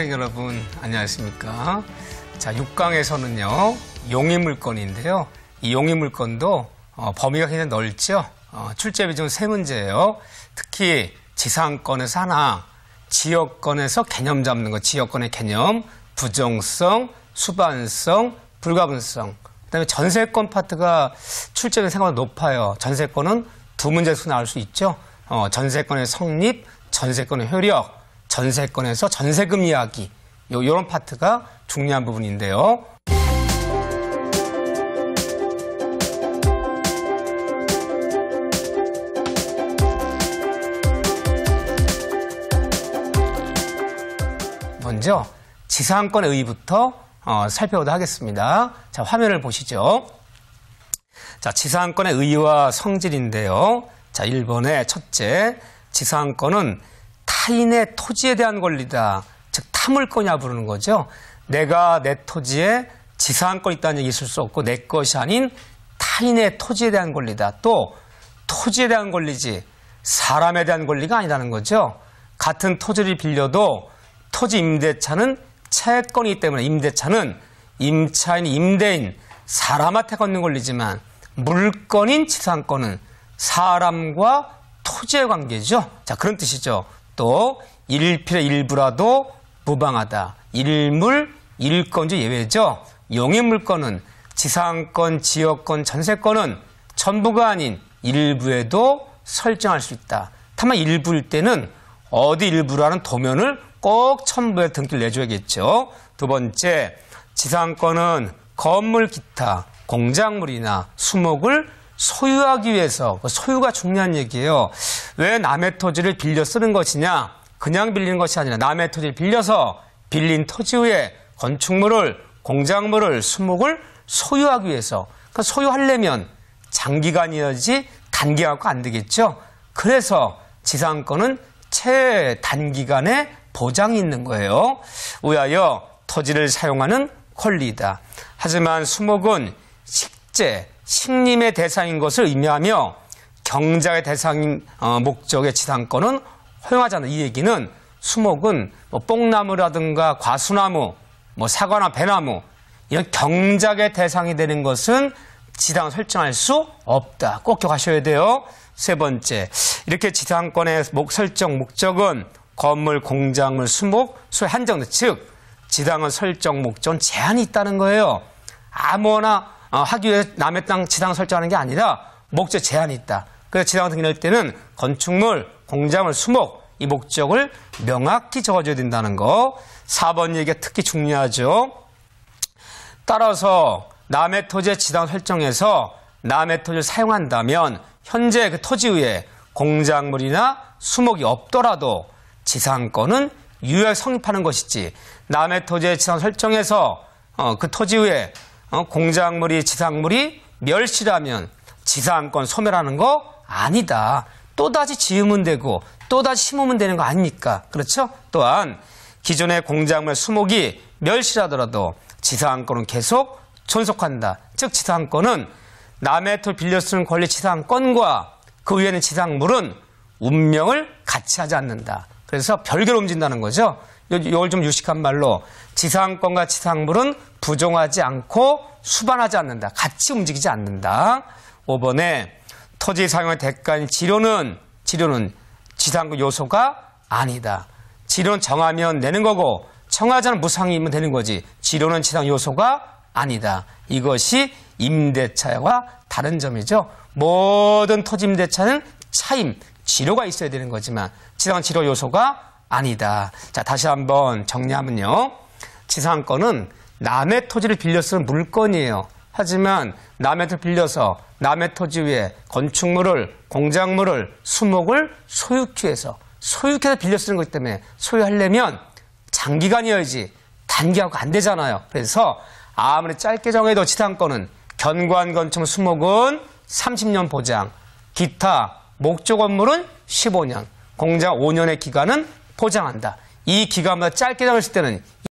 시생 여러분 안녕하십니까? 자, 6강에서는요. 용의 물건인데요. 이 용의 물건도 어, 범위가 굉장히 넓죠. 어, 출제비 중세 문제예요. 특히 지상권에서 하나, 지역권에서 개념 잡는 거, 지역권의 개념, 부정성, 수반성, 불가분성. 그다음에 전세권 파트가 출제비 생각보다 높아요. 전세권은 두 문제에서 나올 수 있죠. 어, 전세권의 성립, 전세권의 효력, 전세권에서 전세금 이야기 이런 파트가 중요한 부분인데요. 먼저 지상권의 의부터 어, 살펴보도록 하겠습니다. 자, 화면을 보시죠. 자, 지상권의 의와 성질인데요. 자, 1번의 첫째, 지상권은 타인의 토지에 대한 권리다. 즉 타물권이라 부르는 거죠. 내가 내 토지에 지상권 이 있다는 얘기 있을 수 없고 내 것이 아닌 타인의 토지에 대한 권리다. 또 토지에 대한 권리지 사람에 대한 권리가 아니라는 거죠. 같은 토지를 빌려도 토지 임대차는 채권이기 때문에 임대차는 임차인, 임대인, 사람한테 걷는 권리지만 물건인 지상권은 사람과 토지의 관계죠. 자, 그런 뜻이죠. 또 일필의 일부라도 무방하다. 일물, 일건조 예외죠. 용해물건은 지상권, 지역권, 전세권은 전부가 아닌 일부에도 설정할 수 있다. 다만 일부일 때는 어디 일부라는 도면을 꼭 첨부해 등기를 내줘야겠죠. 두 번째, 지상권은 건물 기타, 공작물이나 수목을 소유하기 위해서 뭐 소유가 중요한 얘기예요. 왜 남의 토지를 빌려 쓰는 것이냐? 그냥 빌린 것이 아니라 남의 토지를 빌려서 빌린 토지 위에 건축물을 공작물을 수목을 소유하기 위해서 그러니까 소유하려면 장기간이어야지 단기 갖고 안 되겠죠. 그래서 지상권은 최단기간에 보장이 있는 거예요. 우하여 토지를 사용하는 권리이다. 하지만 수목은 식재, 식림의 대상인 것을 의미하며 경자의 대상인 어, 목적의 지상권은 허용하지 않는이 얘기는 수목은 뭐 뽕나무라든가 과수나무, 뭐 사과나 배나무 이런 경작의 대상이 되는 것은 지상을 설정할 수 없다. 꼭 기억하셔야 돼요. 세 번째, 이렇게 지상권의 목 설정 목적은 건물, 공작물, 수목, 수의 한정된 즉 지상은 설정 목적은 제한이 있다는 거예요. 아무나 거 어, 하기 위해 남의 땅지상 설정하는 게 아니라 목적 제한이 있다. 그래서 지상을 등기할 때는 건축물, 공장을 수목 이 목적을 명확히 적어줘야 된다는 거. 4번 얘기가 특히 중요하죠. 따라서 남의 토지의 지상 설정에서 남의 토지를 사용한다면 현재 그 토지 위에 공작물이나 수목이 없더라도 지상권은 유효하게 성립하는 것이지 남의 토지의 지상 설정에서 어, 그 토지 위에 어? 공작물이 지상물이 멸실하면 지상권 소멸하는 거 아니다. 또다시 지으면 되고 또다시 심으면 되는 거 아닙니까? 그렇죠? 또한 기존의 공작물 수목이 멸실하더라도 지상권은 계속 존속한다. 즉 지상권은 남의 토 빌려 쓰는 권리 지상권과 그 위에는 지상물은 운명을 같이 하지 않는다. 그래서 별개로 움직인다는 거죠. 요걸좀 유식한 말로 지상권과 지상물은 부정하지 않고 수반하지 않는다. 같이 움직이지 않는다. 5번에 토지 사용의 대가인 지료는 지료는 지상구 요소가 아니다. 지료는 정하면 내는 거고 청하자는 무상이면 되는 거지. 지료는 지상 요소가 아니다. 이것이 임대차와 다른 점이죠. 모든 토지 임대차는 차임, 지료가 있어야 되는 거지만 지상 지료 요소가 아니다. 자, 다시 한번 정리하면요. 지상권은 남의 토지를 빌려 쓰는 물건이에요. 하지만 남의 토지 빌려서 남의 토지 위에 건축물을, 공작물을, 수목을 소유키해서 소유해서 빌려 쓰는 것 때문에 소유하려면 장기간이어야지 단기하고 안 되잖아요. 그래서 아무리 짧게 정해도 지상권은 견관 건축 수목은 30년 보장, 기타 목적 건물은 15년, 공작 5년의 기간은 보장한다. 이 기간보다 짧게 정했을 때는